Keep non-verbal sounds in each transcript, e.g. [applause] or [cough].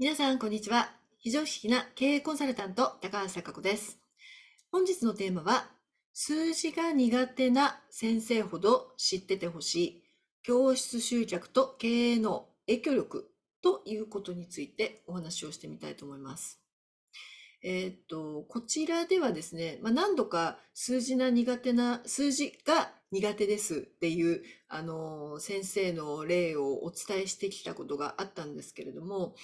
皆さん、こんにちは。非常識な経営コンサルタント、高橋孝子です。本日のテーマは、数字が苦手な先生ほど知っててほしい、教室集客と経営の影響力ということについてお話をしてみたいと思います。えー、っと、こちらではですね、まあ、何度か数字が苦手な、数字が苦手ですっていう、あの、先生の例をお伝えしてきたことがあったんですけれども、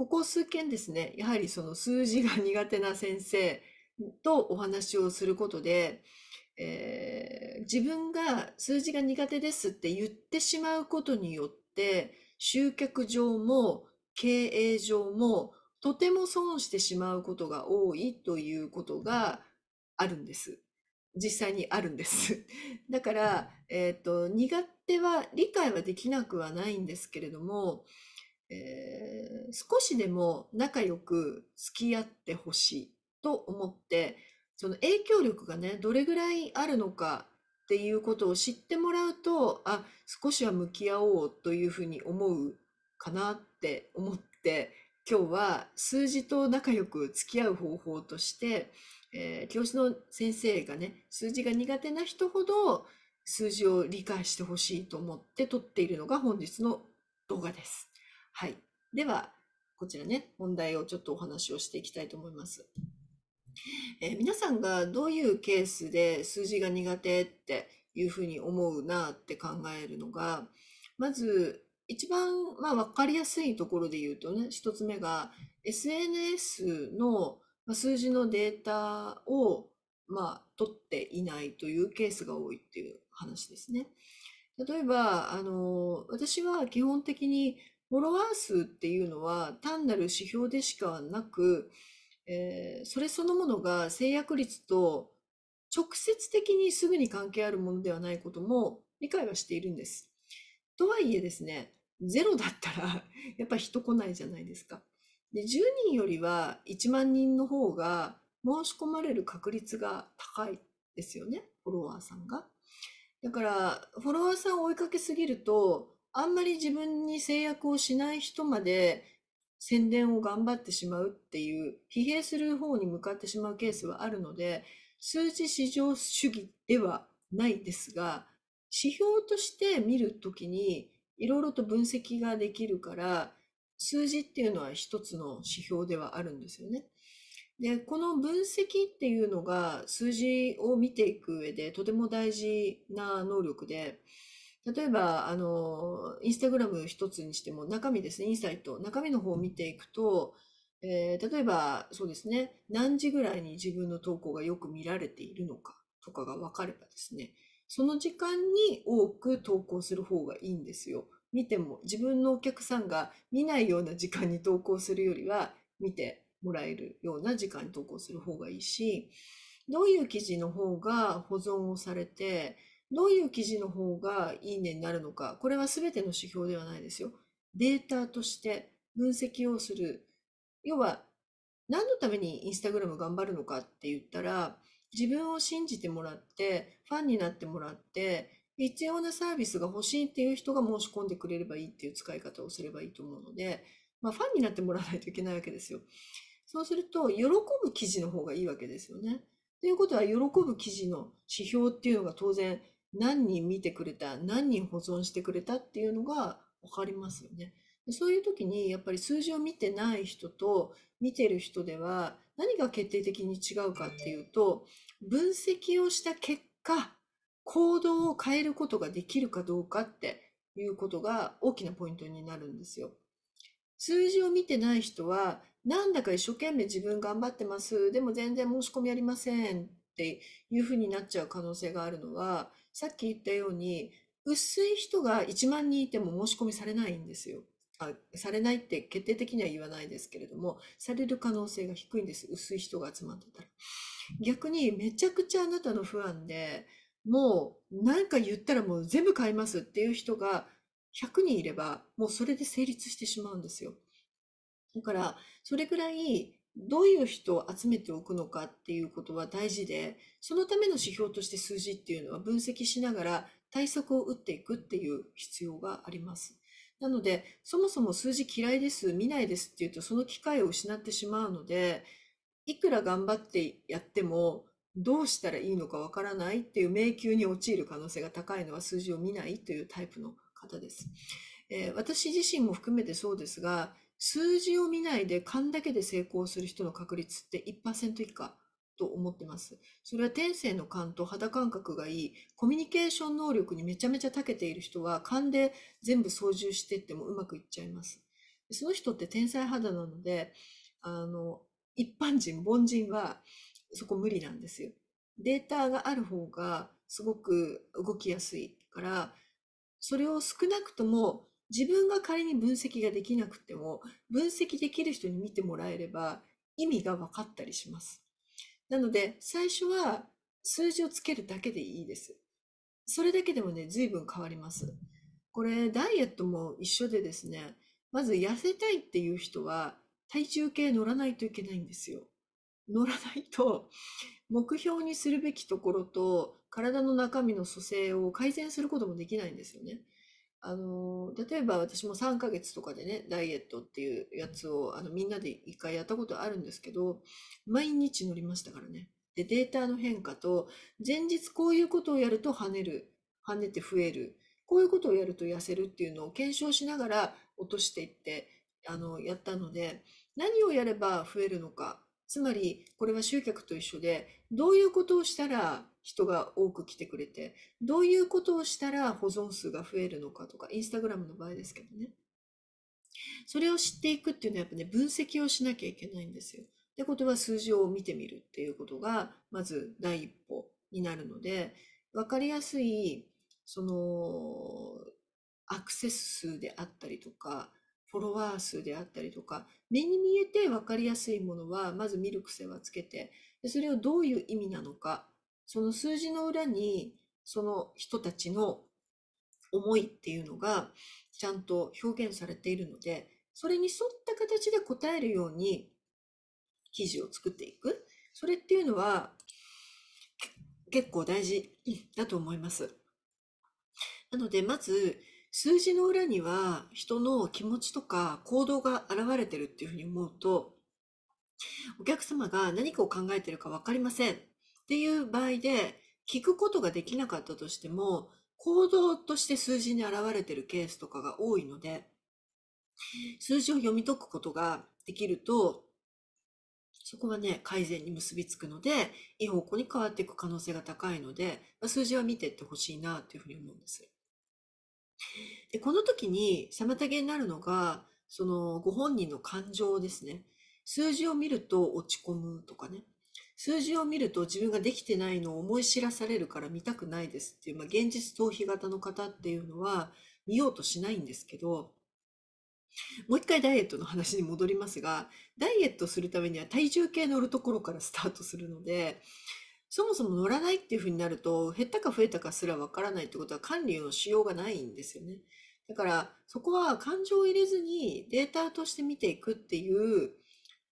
ここ数件ですね、やはりその数字が [laughs] 苦手な先生とお話をすることで、えー、自分が数字が苦手ですって言ってしまうことによって、集客上も経営上もとても損してしまうことが多いということがあるんです。実際にあるんです。[laughs] だから、えっ、ー、と、苦手は理解はできなくはないんですけれども、えー、少しでも仲良く付き合ってほしいと思って、その影響力がね、どれぐらいあるのかっていうことを知ってもらうと、あ、少しは向き合おうというふうに思うかなって思って、今日は数字と仲良く付き合う方法として、えー、教室の先生がね、数字が苦手な人ほど数字を理解してほしいと思って撮っているのが本日の動画です。はい。では、こちらね、問題をちょっとお話をしていきたいと思います。えー、皆さんがどういうケースで数字が苦手っていうふうに思うなって考えるのが、まず一番、まあ、わかりやすいところで言うとね、一つ目が SNS の数字のデータを、まあ、取っていないというケースが多いっていう話ですね。例えば、あの、私は基本的にフォロワー数っていうのは単なる指標でしかなく、えー、それそのものが制約率と直接的にすぐに関係あるものではないことも理解はしているんです。とはいえですね、ゼロだったら [laughs] やっぱ人来ないじゃないですか。で10人よりは1万人の方が申し込まれる確率が高いですよね、フォロワーさんが。だから、フォロワーさんを追いかけすぎると、あんまり自分に制約をしない人まで宣伝を頑張ってしまうっていう疲弊する方に向かってしまうケースはあるので数字至上主義ではないですが指標として見るときにいろいろと分析ができるから数字っていうのは一つの指標ではあるんですよね。でこの分析っていうのが数字を見ていく上でとても大事な能力で例えば、あの、インスタグラム一つにしても、中身ですね、インサイト、中身の方を見ていくと、えー、例えば、そうですね、何時ぐらいに自分の投稿がよく見られているのかとかが分かればですね、その時間に多く投稿する方がいいんですよ。見ても、自分のお客さんが見ないような時間に投稿するよりは、見てもらえるような時間に投稿する方がいいし、どういう記事の方が保存をされて、どういう記事の方がいいねになるのか、これは全ての指標ではないですよ。データとして分析をする。要は、何のためにインスタグラム頑張るのかって言ったら、自分を信じてもらって、ファンになってもらって、必要なサービスが欲しいっていう人が申し込んでくれればいいっていう使い方をすればいいと思うので、まあ、ファンになってもらわないといけないわけですよ。そうすると、喜ぶ記事の方がいいわけですよね。ということは、喜ぶ記事の指標っていうのが当然何人見てくれた、何人保存してくれたっていうのが分かりますよね。そういう時にやっぱり数字を見てない人と見てる人では何が決定的に違うかっていうと分析をした結果行動を変えることができるかどうかっていうことが大きなポイントになるんですよ。数字を見てない人はなんだか一生懸命自分頑張ってますでも全然申し込みありませんっていうふうになっちゃう可能性があるのはさっき言ったように、薄い人が1万人いても申し込みされないんですよ。あされないって決定的には言わないですけれども、される可能性が低いんです。薄い人が集まってたら。逆にめちゃくちゃあなたの不安で、もう何か言ったらもう全部買いますっていう人が100人いれば、もうそれで成立してしまうんですよ。だから、それぐらいどういう人を集めておくのかっていうことは大事で、そのための指標として数字っていうのは分析しながら対策を打っていくっていう必要があります。なので、そもそも数字嫌いです、見ないですっていうと、その機会を失ってしまうので、いくら頑張ってやっても、どうしたらいいのかわからないっていう迷宮に陥る可能性が高いのは数字を見ないというタイプの方です。えー、私自身も含めてそうですが、数字を見ないで勘だけで成功する人の確率って1%以下と思ってます。それは天性の勘と肌感覚がいい、コミュニケーション能力にめちゃめちゃ長けている人は勘で全部操縦していってもうまくいっちゃいます。その人って天才肌なので、あの、一般人、凡人はそこ無理なんですよ。データがある方がすごく動きやすいから、それを少なくとも自分が仮に分析ができなくても、分析できる人に見てもらえれば意味が分かったりします。なので、最初は数字をつけるだけでいいです。それだけでもね、随分変わります。これ、ダイエットも一緒でですね、まず痩せたいっていう人は、体重計乗らないといけないんですよ。乗らないと、目標にするべきところと、体の中身の蘇生を改善することもできないんですよね。あの、例えば私も3ヶ月とかでね、ダイエットっていうやつを、あの、みんなで一回やったことあるんですけど、毎日乗りましたからね。で、データの変化と、前日こういうことをやると跳ねる、跳ねて増える、こういうことをやると痩せるっていうのを検証しながら落としていって、あの、やったので、何をやれば増えるのか、つまりこれは集客と一緒でどういうことをしたら人が多く来てくれてどういうことをしたら保存数が増えるのかとかインスタグラムの場合ですけどねそれを知っていくっていうのはやっぱね分析をしなきゃいけないんですよ。ってことは数字を見てみるっていうことがまず第一歩になるので分かりやすいそのアクセス数であったりとかフォロワー数であったりとか、目に見えて分かりやすいものは、まず見る癖はつけて、それをどういう意味なのか、その数字の裏に、その人たちの思いっていうのが、ちゃんと表現されているので、それに沿った形で答えるように、記事を作っていく。それっていうのは、結構大事だと思います。なので、まず、数字の裏には人の気持ちとか行動が現れてるっていうふうに思うと、お客様が何かを考えてるか分かりませんっていう場合で、聞くことができなかったとしても、行動として数字に現れてるケースとかが多いので、数字を読み解くことができると、そこはね、改善に結びつくので、いい方向に変わっていく可能性が高いので、数字は見ていってほしいなというふうに思うんです。で、この時に妨げになるのが、そのご本人の感情ですね。数字を見ると落ち込むとかね。数字を見ると自分ができてないのを思い知らされるから見たくないですっていう、まあ、現実逃避型の方っていうのは見ようとしないんですけど、もう一回ダイエットの話に戻りますが、ダイエットするためには体重計乗るところからスタートするので、そもそも乗らないっていうふうになると、減ったか増えたかすらわからないってことは管理のしようがないんですよね。だから、そこは感情を入れずにデータとして見ていくっていう、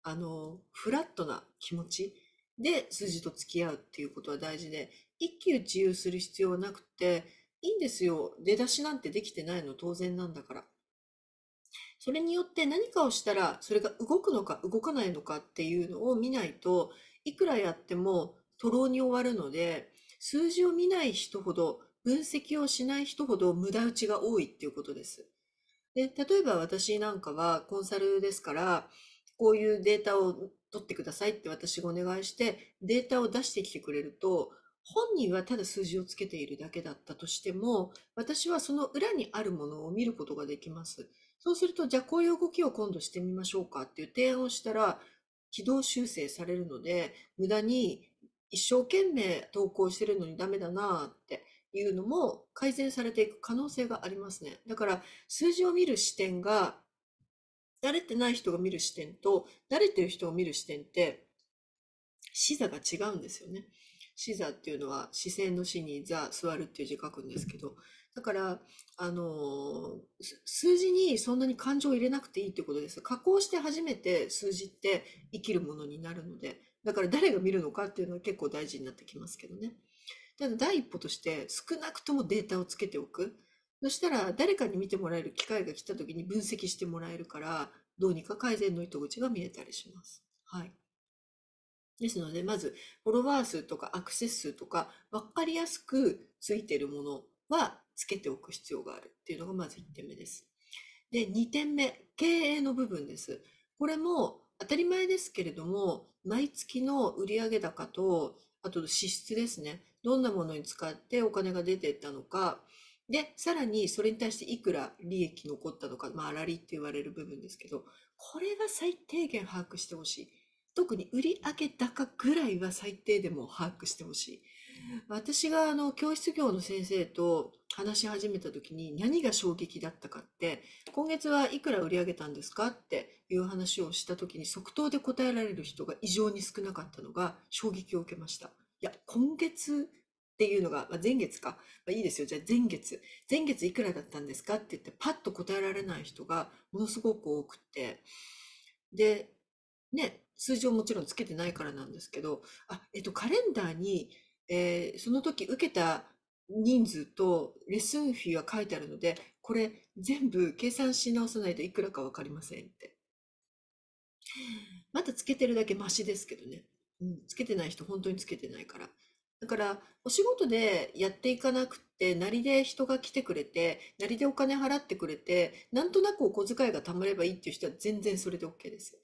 あの、フラットな気持ちで数字と付き合うっていうことは大事で、一喜自由する必要はなくて、いいんですよ。出だしなんてできてないの当然なんだから。それによって何かをしたら、それが動くのか動かないのかっていうのを見ないといくらやっても徒労に終わるので、数字を見ない人ほど、分析をしない人ほど無駄打ちが多いっていうことです。で、例えば私なんかはコンサルですから、こういうデータを取ってくださいって私がお願いして、データを出してきてくれると、本人はただ数字をつけているだけだったとしても、私はその裏にあるものを見ることができます。そうすると、じゃあこういう動きを今度してみましょうかっていう提案をしたら、軌道修正されるので、無駄に一生懸命投稿してるのにダメだなっていうのも改善されていく可能性がありますね。だから数字を見る視点が、慣れてない人が見る視点と、慣れてる人を見る視点って、視座が違うんですよね。視座っていうのは視線の視に座、座るっていう字書くんですけど、だから、あの数字にそんなに感情を入れなくていいってことです。加工して初めて数字って生きるものになるので、だから誰が見るのかっていうのは結構大事になってきますけどね。ただ第一歩として少なくともデータをつけておく。そしたら誰かに見てもらえる機会が来た時に分析してもらえるから、どうにか改善の糸口が見えたりします。はい。ですので、まずフォロワー数とかアクセス数とか分かりやすくついているものはつけておく必要があるっていうのがまず1点目です。で、2点目、経営の部分です。これも当たり前ですけれども、毎月の売上高と、あと支出ですね。どんなものに使ってお金が出てったのか。で、さらにそれに対していくら利益残ったのか、まあ、らりって言われる部分ですけど、これは最低限把握してほしい。特に売上高ぐらいは最低でも把握してほしい。私があの教室業の先生と話し始めた時に何が衝撃だったかって今月はいくら売り上げたんですかっていう話をした時に即答で答えられる人が異常に少なかったのが衝撃を受けました。いや今月っていうのが、まあ、前月か、まあ、いいですよじゃあ前月前月いくらだったんですかって言ってパッと答えられない人がものすごく多くってでね数字をもちろんつけてないからなんですけどあえっとカレンダーにえー、その時受けた人数とレッスンフィーは書いてあるので、これ全部計算し直さないといくらか分かりませんって。またつけてるだけマシですけどね。うん、つけてない人本当につけてないから。だからお仕事でやっていかなくて、なりで人が来てくれて、なりでお金払ってくれて、なんとなくお小遣いが貯まればいいっていう人は全然それで OK です。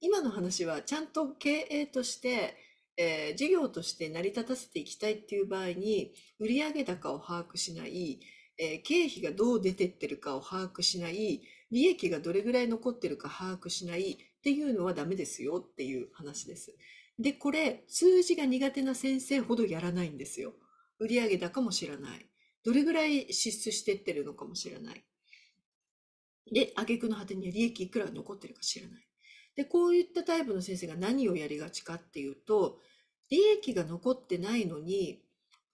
今の話はちゃんと経営として、えー、事業として成り立たせていきたいっていう場合に、売上高を把握しない、えー、経費がどう出てってるかを把握しない、利益がどれぐらい残ってるか把握しないっていうのはダメですよっていう話です。で、これ、数字が苦手な先生ほどやらないんですよ。売上高も知らない。どれぐらい支出してってるのかも知らない。で、挙句の果てに利益いくら残ってるか知らない。で、こういったタイプの先生が何をやりがちかっていうと、利益が残ってないのに、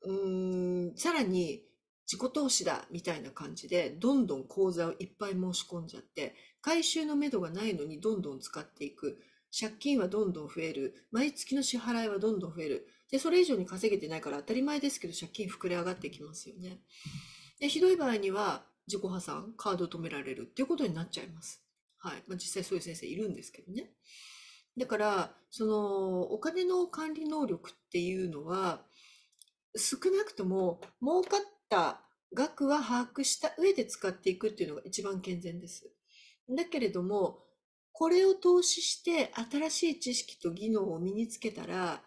うーん、さらに自己投資だみたいな感じで、どんどん口座をいっぱい申し込んじゃって、回収のめどがないのにどんどん使っていく。借金はどんどん増える。毎月の支払いはどんどん増える。で、それ以上に稼げてないから当たり前ですけど、借金膨れ上がってきますよね。で、ひどい場合には自己破産、カード止められるっていうことになっちゃいます。はい。まあ、実際そういう先生いるんですけどね。だから、その、お金の管理能力っていうのは、少なくとも、儲かった額は把握した上で使っていくっていうのが一番健全です。だけれども、これを投資して新しい知識と技能を身につけたら、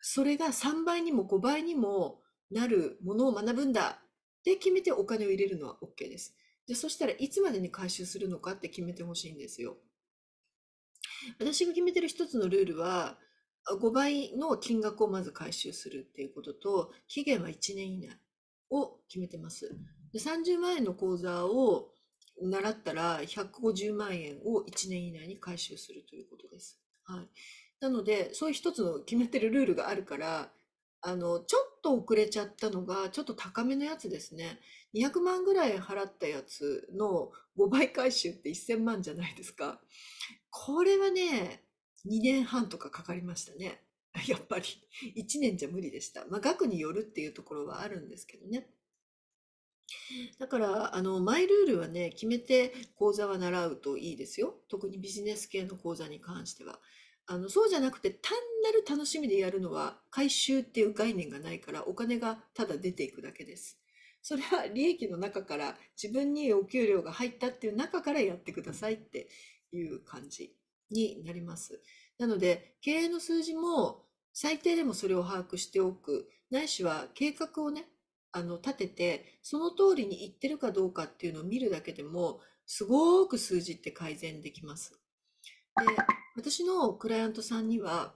それが3倍にも5倍にもなるものを学ぶんだって決めてお金を入れるのは OK です。で、そしたらいつまでに回収するのかって決めてほしいんですよ。私が決めてる一つのルールは、5倍の金額をまず回収するっていうことと、期限は1年以内を決めてます。で30万円の口座を習ったら150万円を1年以内に回収するということです。はい。なので、そういう一つの決めてるルールがあるから、あの、ちょっと遅れちゃったのが、ちょっと高めのやつですね。200万ぐらい払ったやつの5倍回収って1000万じゃないですか。これはね、2年半とかかかりましたね。[laughs] やっぱり。1年じゃ無理でした。まあ、額によるっていうところはあるんですけどね。だから、あの、マイルールはね、決めて講座は習うといいですよ。特にビジネス系の講座に関しては。あの、そうじゃなくて、単なる楽しみでやるのは、回収っていう概念がないから、お金がただ出ていくだけです。それは利益の中から自分にお給料が入ったっていう中からやってくださいっていう感じになります。なので、経営の数字も最低でもそれを把握しておく、ないしは計画をね、あの立てて、その通りにいってるかどうかっていうのを見るだけでも、すごく数字って改善できます。で、私のクライアントさんには、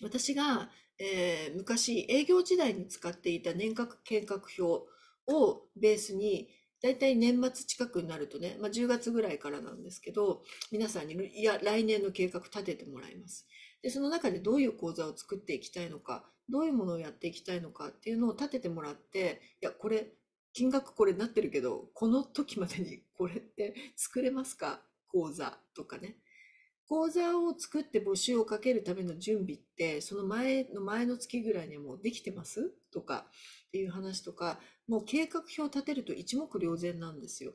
私がえー、昔営業時代に使っていた年額計画表をベースに大体年末近くになるとね、まあ、10月ぐらいからなんですけど皆さんにいや来年の計画立ててもらいますでその中でどういう講座を作っていきたいのかどういうものをやっていきたいのかっていうのを立ててもらっていやこれ金額これになってるけどこの時までにこれって作れますか講座とかね講座を作って募集をかけるための準備って、その前の前の月ぐらいにはもうできてますとかっていう話とか、もう計画表を立てると一目瞭然なんですよ。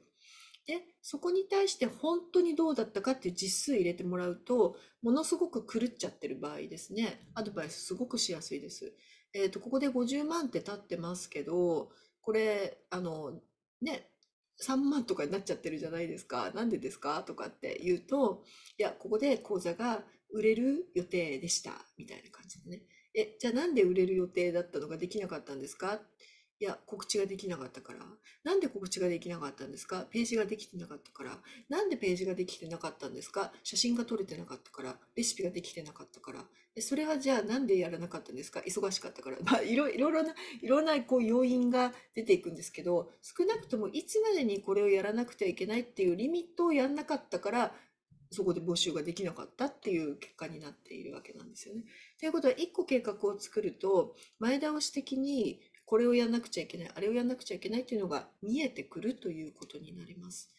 で、そこに対して本当にどうだったかっていう実数入れてもらうと、ものすごく狂っちゃってる場合ですね。アドバイスすごくしやすいです。えっ、ー、と、ここで50万って立ってますけど、これ、あの、ね、3万とかになっちゃってるじゃないですか。なんでですかとかって言うと、いや、ここで口座が売れる予定でした。みたいな感じでね。え、じゃあなんで売れる予定だったのができなかったんですかいや、告知ができなかったから。なんで告知ができなかったんですかページができてなかったから。なんでページができてなかったんですか写真が撮れてなかったから。レシピができてなかったから。それはじゃあなんでやらなかったんですか忙しかったから。まあ、いろいろな、いろんなこう要因が出ていくんですけど、少なくともいつまでにこれをやらなくてはいけないっていうリミットをやんなかったから、そこで募集ができなかったっていう結果になっているわけなんですよね。ということは1個計画を作ると前倒し的にこれをやんなくちゃいけない、あれをやんなくちゃいけないというのが見えてくるということになります。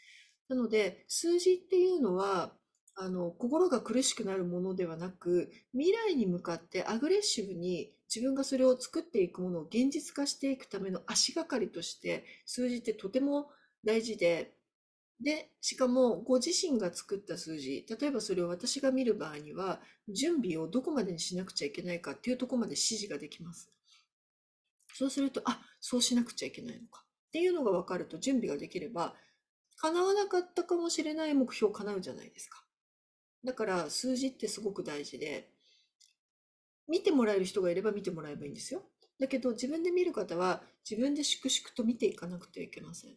なので、数字っていうのは、あの、心が苦しくなるものではなく、未来に向かってアグレッシブに自分がそれを作っていくものを現実化していくための足がかりとして、数字ってとても大事で、で、しかもご自身が作った数字、例えばそれを私が見る場合には、準備をどこまでにしなくちゃいけないかっていうとこまで指示ができます。そうすると、あ、そうしなくちゃいけないのか。っていうのが分かると準備ができれば、叶わなかったかもしれない目標を叶うじゃないですか。だから数字ってすごく大事で、見てもらえる人がいれば見てもらえばいいんですよ。だけど自分で見る方は自分で粛々と見ていかなくてはいけません。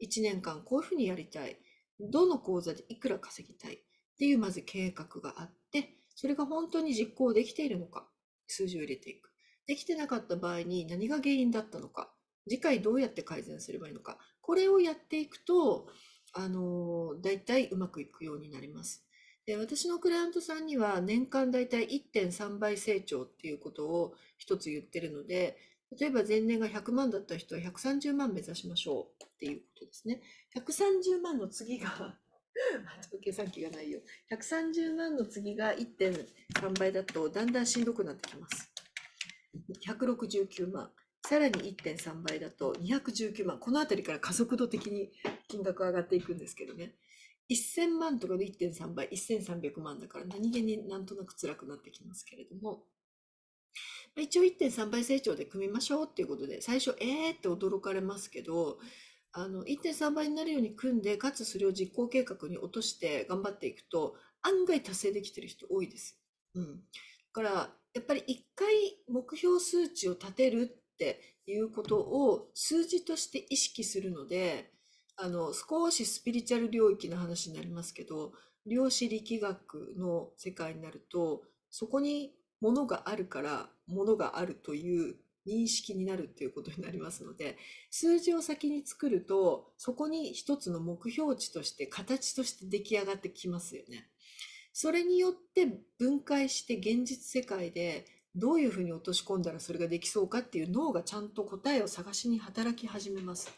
1年間こういうふうにやりたい。どの講座でいくら稼ぎたいっていうまず計画があって、それが本当に実行できているのか、数字を入れていく。できてなかった場合に何が原因だったのか、次回どうやって改善すればいいのか、これをやっていくと、あの大体うまくいくようになります。で私のクライアントさんには年間大体1.3倍成長っていうことを一つ言ってるので、例えば前年が100万だった人は130万目指しましょうっていうことですね。130万の次が [laughs] 計算機がないよ。130万の次が1.3倍だとだんだんしんどくなってきます。169万。さらに1.3倍だと219万。この辺りから加速度的に金額上がっていくんですけどね。1000万とかで1.3倍、1300万だから何気になんとなく辛くなってきますけれども、一応1.3倍成長で組みましょうっていうことで、最初、えーって驚かれますけど、あの1.3倍になるように組んで、かつそれを実行計画に落として頑張っていくと、案外達成できてる人多いです。うん。だから、やっぱり一回目標数値を立てるっていうことを数字として意識するので、あの、少しスピリチュアル領域の話になりますけど、量子力学の世界になると、そこに物があるから物があるという認識になるっていうことになりますので、数字を先に作ると、そこに一つの目標値として、形として出来上がってきますよね。それによって分解して現実世界でどういうふうに落とし込んだらそれができそうかっていう脳がちゃんと答えを探しに働き始めます。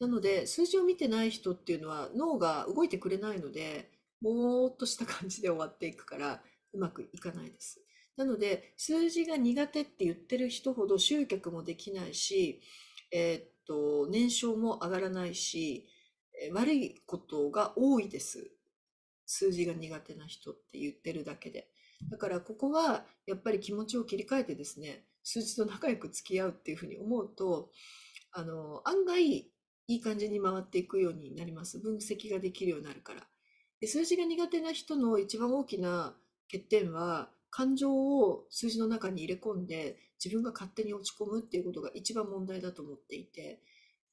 なので数字を見てない人っていうのは脳が動いてくれないのでぼーっとした感じで終わっていくからうまくいかないです。なので数字が苦手って言ってる人ほど集客もできないし、えー、っと年商も上がらないし悪いことが多いです。数字が苦手な人って言ってるだけで。だからここはやっぱり気持ちを切り替えてですね、数字と仲良く付き合うっていうふうに思うと、あの、案外いい感じに回っていくようになります。分析ができるようになるから。で数字が苦手な人の一番大きな欠点は、感情を数字の中に入れ込んで自分が勝手に落ち込むっていうことが一番問題だと思っていて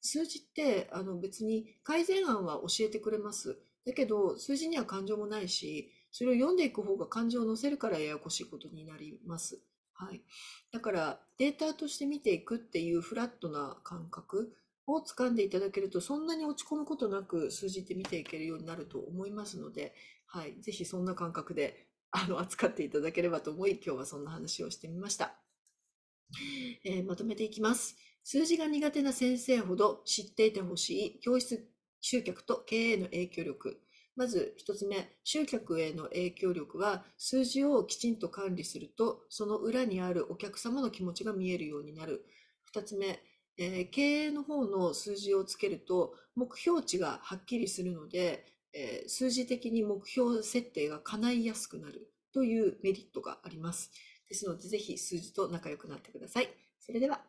数字ってあの別に改善案は教えてくれますだけど、数字には感情もないし、それを読んでいく方が感情を乗せるからややこしいことになります。はい。だから、データとして見ていくっていうフラットな感覚を掴んでいただけると、そんなに落ち込むことなく数字って見ていけるようになると思いますので、はい。ぜひそんな感覚で、あの、扱っていただければと思い、今日はそんな話をしてみました。えー、まとめていきます。数字が苦手な先生ほど知っていてほしい教室集客と経営の影響力。まず1つ目、集客への影響力は数字をきちんと管理すると、その裏にあるお客様の気持ちが見えるようになる。2つ目、えー、経営の方の数字をつけると目標値がはっきりするので、えー、数字的に目標設定が叶いやすくなるというメリットがあります。ですので、ぜひ数字と仲良くなってください。それでは。